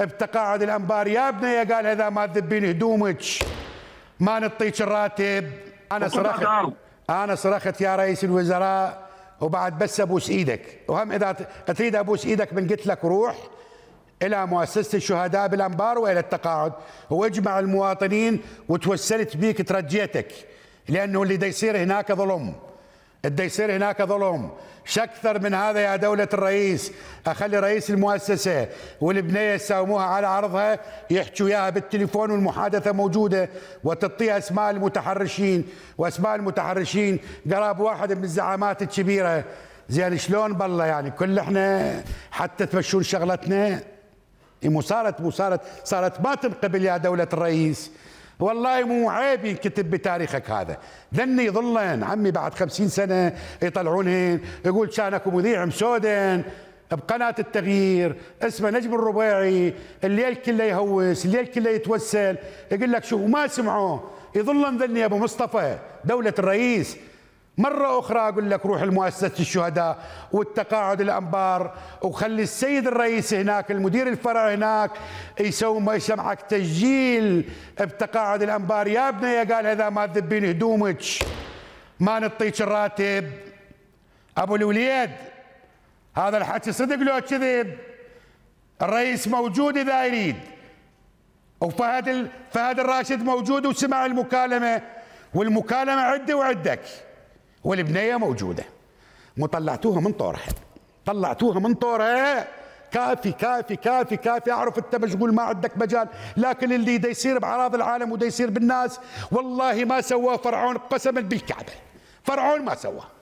بتقاعد الانبار يا بنيه قال اذا ما تذبين هدومك ما نعطيك الراتب انا صرخت انا صرخت يا رئيس الوزراء وبعد بس ابوس ايدك وهم اذا تريد ابوس ايدك من قلت لك روح الى مؤسسه الشهداء بالانبار والى التقاعد واجمع المواطنين وتوسلت بيك ترجيتك لانه اللي دا يصير هناك ظلم بده يصير هناك ظلم شكثر من هذا يا دوله الرئيس اخلي رئيس المؤسسه والبنيه يساوموها على عرضها يحكوا وياها بالتليفون والمحادثه موجوده وتطي اسماء المتحرشين واسماء المتحرشين قراب واحد من الزعامات الكبيره زين شلون بالله يعني كل احنا حتى تمشون شغلتنا إيه، مو صارت مو صارت صارت ما تنقبل يا دوله الرئيس والله مو عيب ينكتب بتاريخك هذا ذن يظلن عمي بعد خمسين سنة يطلعونهن يقول كان اكو مذيع مسودن بقناة التغيير اسمه نجم الربيعي الليل كله يهوس الليل كله يتوسل يقول لك شو ما سمعوه يظلن ذني ابو مصطفى دولة الرئيس مرة أخرى أقول لك روح لمؤسسة الشهداء والتقاعد الأنبار وخلي السيد الرئيس هناك المدير الفرع هناك يسوي يسمعك تسجيل بتقاعد الأنبار يا ابني يا قال هذا ما تذبين هدومك ما نطيك الراتب أبو الوليد هذا الحكي صدق لو كذب الرئيس موجود إذا يريد وفهد فهد الراشد موجود وسمع المكالمة والمكالمة عدة وعدك والبنايه موجوده مطلعتوها من طورها طلعتوها من طورها كافي كافي كافي كافي اعرف انت مشغول ما عندك مجال لكن اللي دا يصير بعراض العالم ودا يصير بالناس والله ما سواه فرعون قسما بالكعبه فرعون ما سواه